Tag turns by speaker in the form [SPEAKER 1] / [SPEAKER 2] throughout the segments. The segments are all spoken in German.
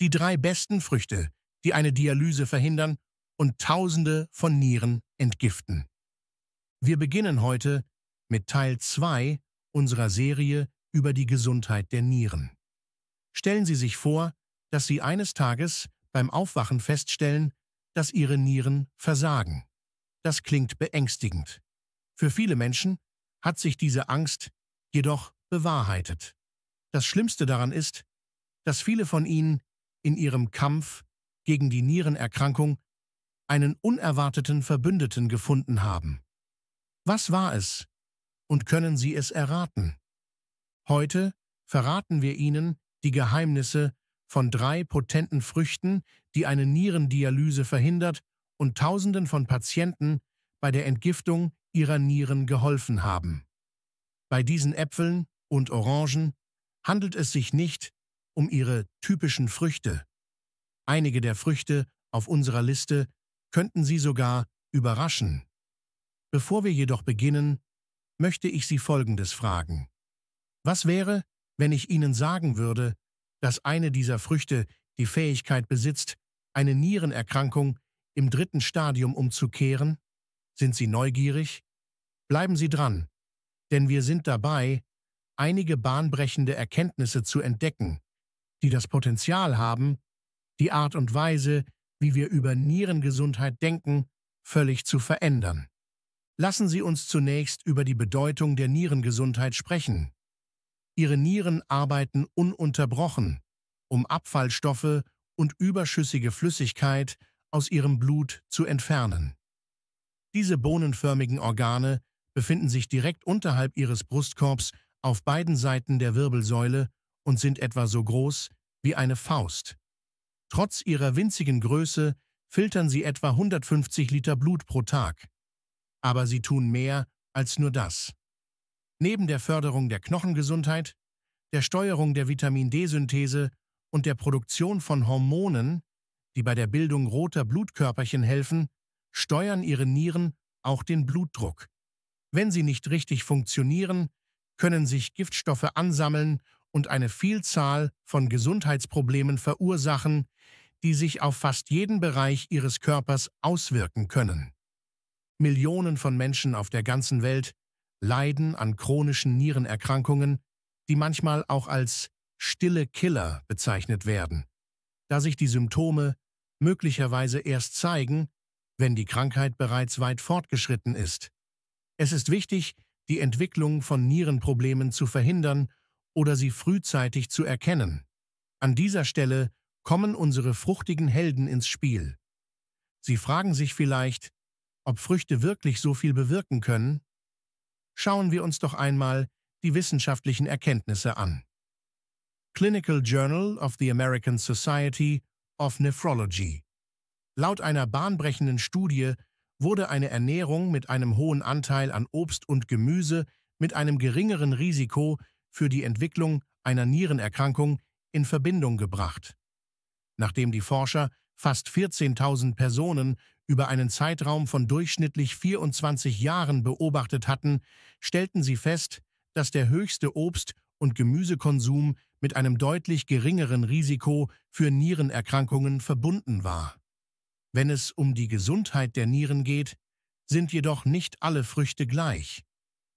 [SPEAKER 1] die drei besten Früchte, die eine Dialyse verhindern und Tausende von Nieren entgiften. Wir beginnen heute mit Teil 2 unserer Serie über die Gesundheit der Nieren. Stellen Sie sich vor, dass Sie eines Tages beim Aufwachen feststellen, dass Ihre Nieren versagen. Das klingt beängstigend. Für viele Menschen hat sich diese Angst jedoch bewahrheitet. Das Schlimmste daran ist, dass viele von Ihnen in ihrem Kampf gegen die Nierenerkrankung einen unerwarteten Verbündeten gefunden haben. Was war es? Und können Sie es erraten? Heute verraten wir Ihnen die Geheimnisse von drei potenten Früchten, die eine Nierendialyse verhindert und Tausenden von Patienten bei der Entgiftung ihrer Nieren geholfen haben. Bei diesen Äpfeln und Orangen handelt es sich nicht um ihre typischen Früchte. Einige der Früchte auf unserer Liste könnten Sie sogar überraschen. Bevor wir jedoch beginnen, möchte ich Sie Folgendes fragen. Was wäre, wenn ich Ihnen sagen würde, dass eine dieser Früchte die Fähigkeit besitzt, eine Nierenerkrankung im dritten Stadium umzukehren? Sind Sie neugierig? Bleiben Sie dran, denn wir sind dabei, einige bahnbrechende Erkenntnisse zu entdecken, die das Potenzial haben, die Art und Weise, wie wir über Nierengesundheit denken, völlig zu verändern. Lassen Sie uns zunächst über die Bedeutung der Nierengesundheit sprechen. Ihre Nieren arbeiten ununterbrochen, um Abfallstoffe und überschüssige Flüssigkeit aus ihrem Blut zu entfernen. Diese bohnenförmigen Organe befinden sich direkt unterhalb ihres Brustkorbs auf beiden Seiten der Wirbelsäule und sind etwa so groß wie eine Faust. Trotz ihrer winzigen Größe filtern sie etwa 150 Liter Blut pro Tag. Aber sie tun mehr als nur das. Neben der Förderung der Knochengesundheit, der Steuerung der Vitamin D-Synthese und der Produktion von Hormonen, die bei der Bildung roter Blutkörperchen helfen, steuern ihre Nieren auch den Blutdruck. Wenn sie nicht richtig funktionieren, können sich Giftstoffe ansammeln und eine Vielzahl von Gesundheitsproblemen verursachen, die sich auf fast jeden Bereich ihres Körpers auswirken können. Millionen von Menschen auf der ganzen Welt leiden an chronischen Nierenerkrankungen, die manchmal auch als stille Killer bezeichnet werden, da sich die Symptome möglicherweise erst zeigen, wenn die Krankheit bereits weit fortgeschritten ist. Es ist wichtig, die Entwicklung von Nierenproblemen zu verhindern oder sie frühzeitig zu erkennen. An dieser Stelle kommen unsere fruchtigen Helden ins Spiel. Sie fragen sich vielleicht, ob Früchte wirklich so viel bewirken können? Schauen wir uns doch einmal die wissenschaftlichen Erkenntnisse an. Clinical Journal of the American Society of Nephrology. Laut einer bahnbrechenden Studie wurde eine Ernährung mit einem hohen Anteil an Obst und Gemüse mit einem geringeren Risiko für die Entwicklung einer Nierenerkrankung in Verbindung gebracht. Nachdem die Forscher fast 14.000 Personen über einen Zeitraum von durchschnittlich 24 Jahren beobachtet hatten, stellten sie fest, dass der höchste Obst- und Gemüsekonsum mit einem deutlich geringeren Risiko für Nierenerkrankungen verbunden war. Wenn es um die Gesundheit der Nieren geht, sind jedoch nicht alle Früchte gleich.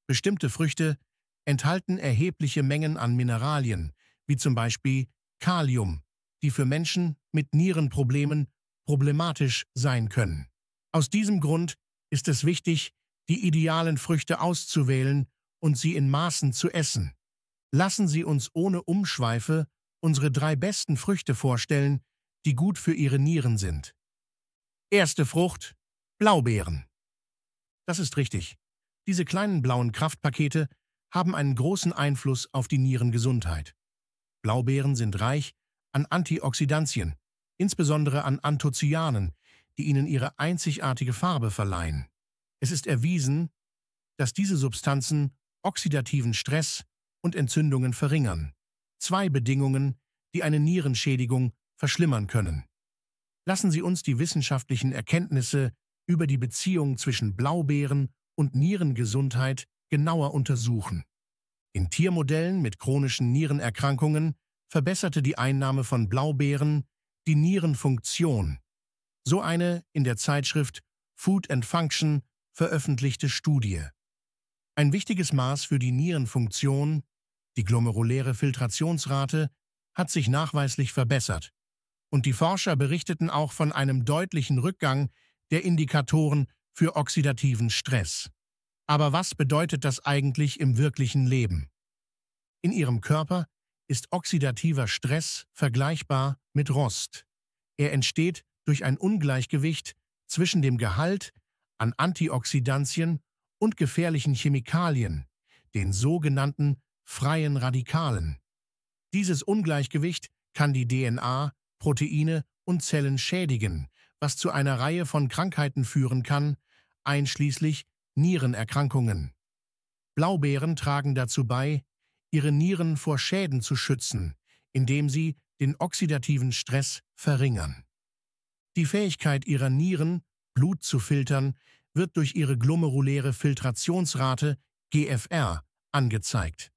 [SPEAKER 1] Bestimmte Früchte enthalten erhebliche Mengen an Mineralien, wie zum Beispiel Kalium, die für Menschen mit Nierenproblemen problematisch sein können. Aus diesem Grund ist es wichtig, die idealen Früchte auszuwählen und sie in Maßen zu essen. Lassen Sie uns ohne Umschweife unsere drei besten Früchte vorstellen, die gut für Ihre Nieren sind. Erste Frucht, Blaubeeren. Das ist richtig. Diese kleinen blauen Kraftpakete haben einen großen Einfluss auf die Nierengesundheit. Blaubeeren sind reich an Antioxidantien, insbesondere an Anthocyanen, die ihnen ihre einzigartige Farbe verleihen. Es ist erwiesen, dass diese Substanzen oxidativen Stress und Entzündungen verringern. Zwei Bedingungen, die eine Nierenschädigung verschlimmern können. Lassen Sie uns die wissenschaftlichen Erkenntnisse über die Beziehung zwischen Blaubeeren und Nierengesundheit genauer untersuchen. In Tiermodellen mit chronischen Nierenerkrankungen verbesserte die Einnahme von Blaubeeren die Nierenfunktion. So eine in der Zeitschrift Food and Function veröffentlichte Studie. Ein wichtiges Maß für die Nierenfunktion, die glomeruläre Filtrationsrate, hat sich nachweislich verbessert. Und die Forscher berichteten auch von einem deutlichen Rückgang der Indikatoren für oxidativen Stress. Aber was bedeutet das eigentlich im wirklichen Leben? In ihrem Körper ist oxidativer Stress vergleichbar mit Rost. Er entsteht durch ein Ungleichgewicht zwischen dem Gehalt an Antioxidantien und gefährlichen Chemikalien, den sogenannten freien Radikalen. Dieses Ungleichgewicht kann die DNA, Proteine und Zellen schädigen, was zu einer Reihe von Krankheiten führen kann, einschließlich Nierenerkrankungen. Blaubeeren tragen dazu bei, ihre Nieren vor Schäden zu schützen, indem sie den oxidativen Stress verringern. Die Fähigkeit ihrer Nieren, Blut zu filtern, wird durch ihre glomeruläre Filtrationsrate GFR angezeigt.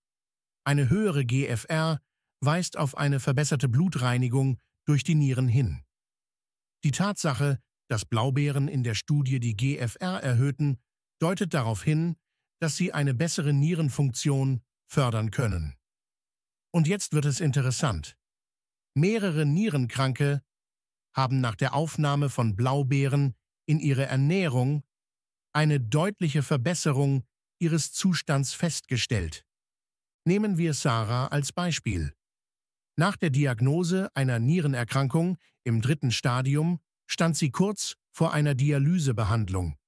[SPEAKER 1] Eine höhere GFR weist auf eine verbesserte Blutreinigung durch die Nieren hin. Die Tatsache, dass Blaubeeren in der Studie die GFR erhöhten, deutet darauf hin, dass sie eine bessere Nierenfunktion fördern können. Und jetzt wird es interessant. Mehrere Nierenkranke haben nach der Aufnahme von Blaubeeren in ihre Ernährung eine deutliche Verbesserung ihres Zustands festgestellt. Nehmen wir Sarah als Beispiel. Nach der Diagnose einer Nierenerkrankung im dritten Stadium stand sie kurz vor einer Dialysebehandlung.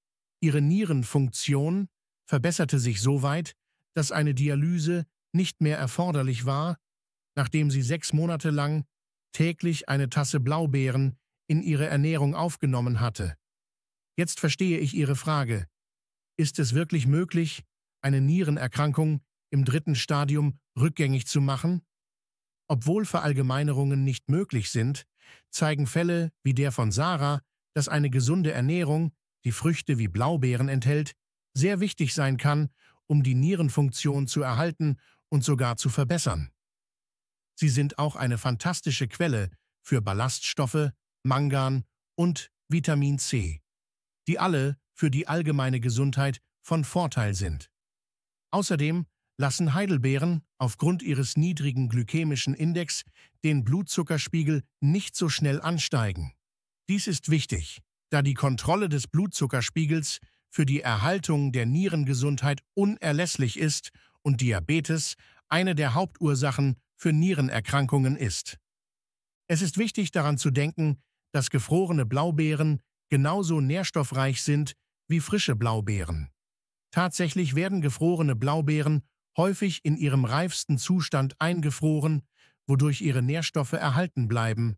[SPEAKER 1] Ihre Nierenfunktion verbesserte sich so weit, dass eine Dialyse nicht mehr erforderlich war, nachdem sie sechs Monate lang täglich eine Tasse Blaubeeren in ihre Ernährung aufgenommen hatte. Jetzt verstehe ich Ihre Frage. Ist es wirklich möglich, eine Nierenerkrankung im dritten Stadium rückgängig zu machen? Obwohl Verallgemeinerungen nicht möglich sind, zeigen Fälle wie der von Sarah, dass eine gesunde Ernährung die Früchte wie Blaubeeren enthält, sehr wichtig sein kann, um die Nierenfunktion zu erhalten und sogar zu verbessern. Sie sind auch eine fantastische Quelle für Ballaststoffe, Mangan und Vitamin C, die alle für die allgemeine Gesundheit von Vorteil sind. Außerdem lassen Heidelbeeren aufgrund ihres niedrigen glykämischen Index den Blutzuckerspiegel nicht so schnell ansteigen. Dies ist wichtig, da die Kontrolle des Blutzuckerspiegels für die Erhaltung der Nierengesundheit unerlässlich ist und Diabetes eine der Hauptursachen für Nierenerkrankungen ist. Es ist wichtig daran zu denken, dass gefrorene Blaubeeren genauso nährstoffreich sind wie frische Blaubeeren. Tatsächlich werden gefrorene Blaubeeren häufig in ihrem reifsten Zustand eingefroren, wodurch ihre Nährstoffe erhalten bleiben,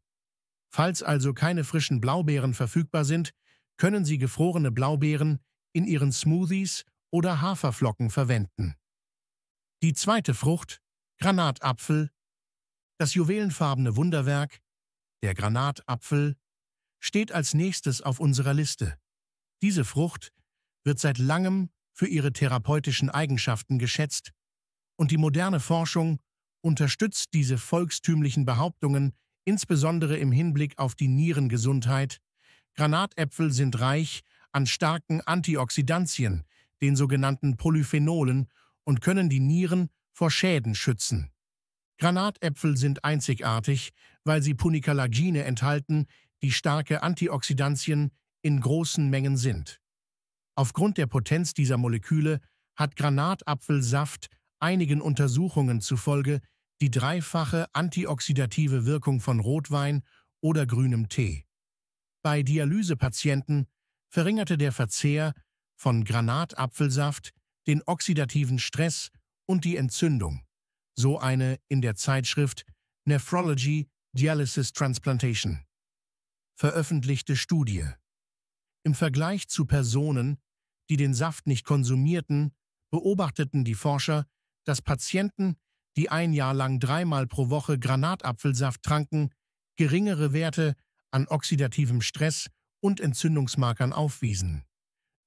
[SPEAKER 1] Falls also keine frischen Blaubeeren verfügbar sind, können Sie gefrorene Blaubeeren in Ihren Smoothies oder Haferflocken verwenden. Die zweite Frucht, Granatapfel, das juwelenfarbene Wunderwerk, der Granatapfel, steht als nächstes auf unserer Liste. Diese Frucht wird seit langem für ihre therapeutischen Eigenschaften geschätzt und die moderne Forschung unterstützt diese volkstümlichen Behauptungen insbesondere im Hinblick auf die Nierengesundheit. Granatäpfel sind reich an starken Antioxidantien, den sogenannten Polyphenolen, und können die Nieren vor Schäden schützen. Granatäpfel sind einzigartig, weil sie Punicalagine enthalten, die starke Antioxidantien in großen Mengen sind. Aufgrund der Potenz dieser Moleküle hat Granatapfelsaft einigen Untersuchungen zufolge die dreifache antioxidative Wirkung von Rotwein oder grünem Tee. Bei Dialysepatienten verringerte der Verzehr von Granatapfelsaft den oxidativen Stress und die Entzündung, so eine in der Zeitschrift Nephrology Dialysis Transplantation veröffentlichte Studie. Im Vergleich zu Personen, die den Saft nicht konsumierten, beobachteten die Forscher, dass Patienten die ein Jahr lang dreimal pro Woche Granatapfelsaft tranken, geringere Werte an oxidativem Stress und Entzündungsmarkern aufwiesen.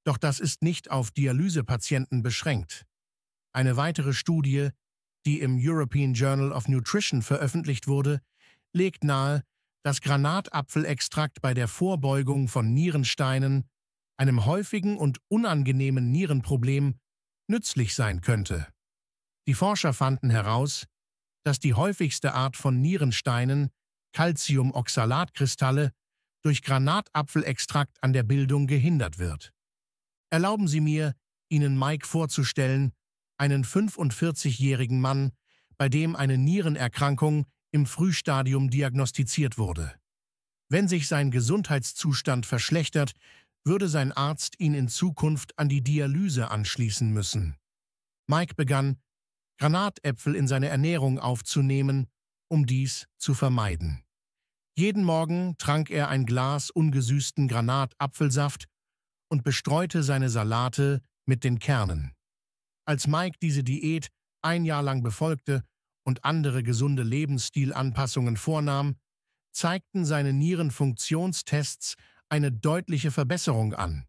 [SPEAKER 1] Doch das ist nicht auf Dialysepatienten beschränkt. Eine weitere Studie, die im European Journal of Nutrition veröffentlicht wurde, legt nahe, dass Granatapfelextrakt bei der Vorbeugung von Nierensteinen, einem häufigen und unangenehmen Nierenproblem, nützlich sein könnte. Die Forscher fanden heraus, dass die häufigste Art von Nierensteinen, Calciumoxalatkristalle, durch Granatapfelextrakt an der Bildung gehindert wird. Erlauben Sie mir, Ihnen Mike vorzustellen, einen 45-jährigen Mann, bei dem eine Nierenerkrankung im Frühstadium diagnostiziert wurde. Wenn sich sein Gesundheitszustand verschlechtert, würde sein Arzt ihn in Zukunft an die Dialyse anschließen müssen. Mike begann, Granatäpfel in seine Ernährung aufzunehmen, um dies zu vermeiden. Jeden Morgen trank er ein Glas ungesüßten Granatapfelsaft und bestreute seine Salate mit den Kernen. Als Mike diese Diät ein Jahr lang befolgte und andere gesunde Lebensstilanpassungen vornahm, zeigten seine Nierenfunktionstests eine deutliche Verbesserung an.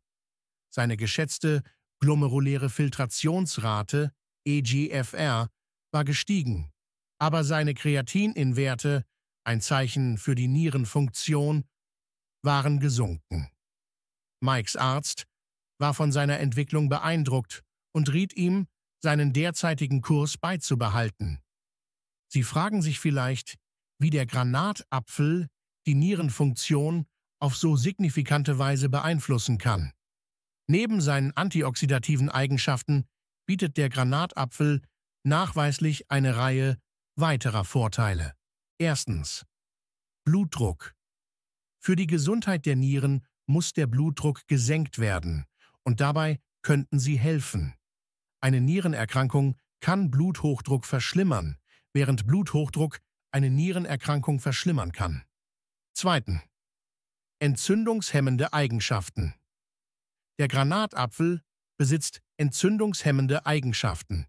[SPEAKER 1] Seine geschätzte glomeruläre Filtrationsrate EGFR, war gestiegen, aber seine Kreatininwerte, ein Zeichen für die Nierenfunktion, waren gesunken. Mikes Arzt war von seiner Entwicklung beeindruckt und riet ihm, seinen derzeitigen Kurs beizubehalten. Sie fragen sich vielleicht, wie der Granatapfel die Nierenfunktion auf so signifikante Weise beeinflussen kann. Neben seinen antioxidativen Eigenschaften bietet der Granatapfel nachweislich eine Reihe weiterer Vorteile. Erstens. Blutdruck. Für die Gesundheit der Nieren muss der Blutdruck gesenkt werden und dabei könnten sie helfen. Eine Nierenerkrankung kann Bluthochdruck verschlimmern, während Bluthochdruck eine Nierenerkrankung verschlimmern kann. Zweitens. Entzündungshemmende Eigenschaften. Der Granatapfel besitzt entzündungshemmende Eigenschaften.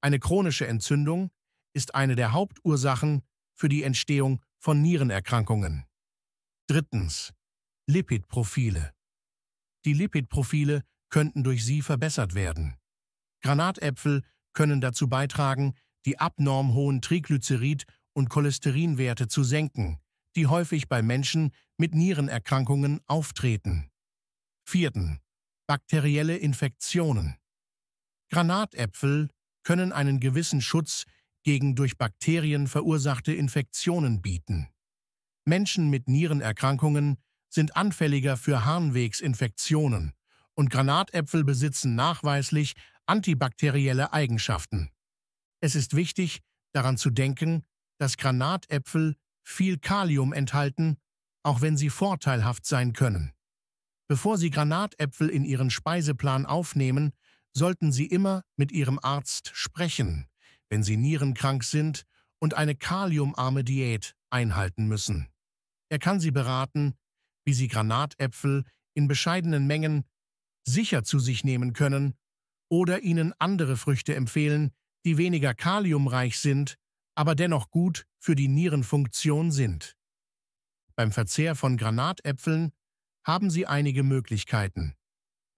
[SPEAKER 1] Eine chronische Entzündung ist eine der Hauptursachen für die Entstehung von Nierenerkrankungen. Drittens. Lipidprofile. Die Lipidprofile könnten durch sie verbessert werden. Granatäpfel können dazu beitragen, die abnorm hohen Triglycerid- und Cholesterinwerte zu senken, die häufig bei Menschen mit Nierenerkrankungen auftreten. Vierten bakterielle Infektionen. Granatäpfel können einen gewissen Schutz gegen durch Bakterien verursachte Infektionen bieten. Menschen mit Nierenerkrankungen sind anfälliger für Harnwegsinfektionen und Granatäpfel besitzen nachweislich antibakterielle Eigenschaften. Es ist wichtig, daran zu denken, dass Granatäpfel viel Kalium enthalten, auch wenn sie vorteilhaft sein können. Bevor Sie Granatäpfel in Ihren Speiseplan aufnehmen, sollten Sie immer mit Ihrem Arzt sprechen, wenn Sie nierenkrank sind und eine kaliumarme Diät einhalten müssen. Er kann Sie beraten, wie Sie Granatäpfel in bescheidenen Mengen sicher zu sich nehmen können oder Ihnen andere Früchte empfehlen, die weniger kaliumreich sind, aber dennoch gut für die Nierenfunktion sind. Beim Verzehr von Granatäpfeln haben sie einige Möglichkeiten.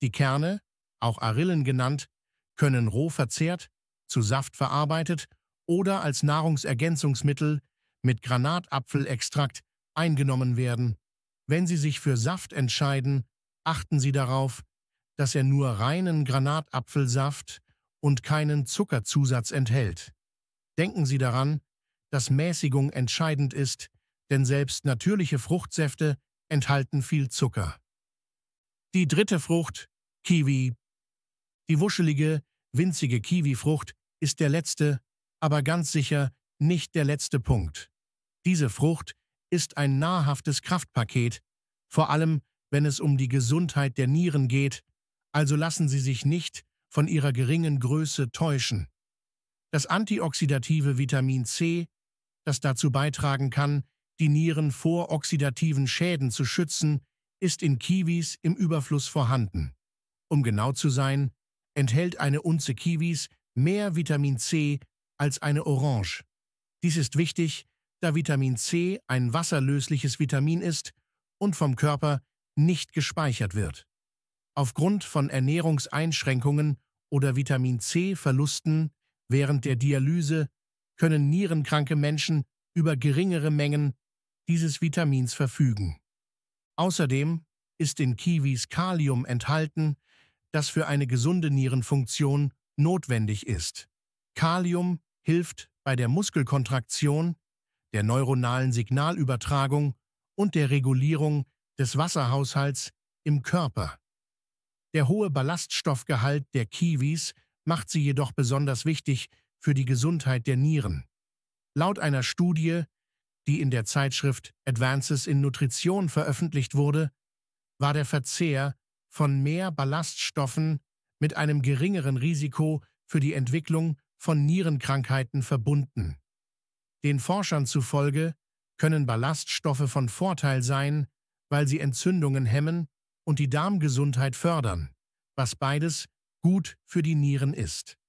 [SPEAKER 1] Die Kerne, auch Arillen genannt, können roh verzehrt, zu Saft verarbeitet oder als Nahrungsergänzungsmittel mit Granatapfelextrakt eingenommen werden. Wenn Sie sich für Saft entscheiden, achten Sie darauf, dass er nur reinen Granatapfelsaft und keinen Zuckerzusatz enthält. Denken Sie daran, dass Mäßigung entscheidend ist, denn selbst natürliche Fruchtsäfte enthalten viel Zucker. Die dritte Frucht, Kiwi. Die wuschelige, winzige Kiwifrucht ist der letzte, aber ganz sicher nicht der letzte Punkt. Diese Frucht ist ein nahrhaftes Kraftpaket, vor allem wenn es um die Gesundheit der Nieren geht, also lassen Sie sich nicht von ihrer geringen Größe täuschen. Das antioxidative Vitamin C, das dazu beitragen kann, die Nieren vor oxidativen Schäden zu schützen, ist in Kiwis im Überfluss vorhanden. Um genau zu sein, enthält eine Unze Kiwis mehr Vitamin C als eine Orange. Dies ist wichtig, da Vitamin C ein wasserlösliches Vitamin ist und vom Körper nicht gespeichert wird. Aufgrund von Ernährungseinschränkungen oder Vitamin C-Verlusten während der Dialyse können nierenkranke Menschen über geringere Mengen dieses Vitamins verfügen. Außerdem ist in Kiwis Kalium enthalten, das für eine gesunde Nierenfunktion notwendig ist. Kalium hilft bei der Muskelkontraktion, der neuronalen Signalübertragung und der Regulierung des Wasserhaushalts im Körper. Der hohe Ballaststoffgehalt der Kiwis macht sie jedoch besonders wichtig für die Gesundheit der Nieren. Laut einer Studie die in der Zeitschrift Advances in Nutrition veröffentlicht wurde, war der Verzehr von mehr Ballaststoffen mit einem geringeren Risiko für die Entwicklung von Nierenkrankheiten verbunden. Den Forschern zufolge können Ballaststoffe von Vorteil sein, weil sie Entzündungen hemmen und die Darmgesundheit fördern, was beides gut für die Nieren ist.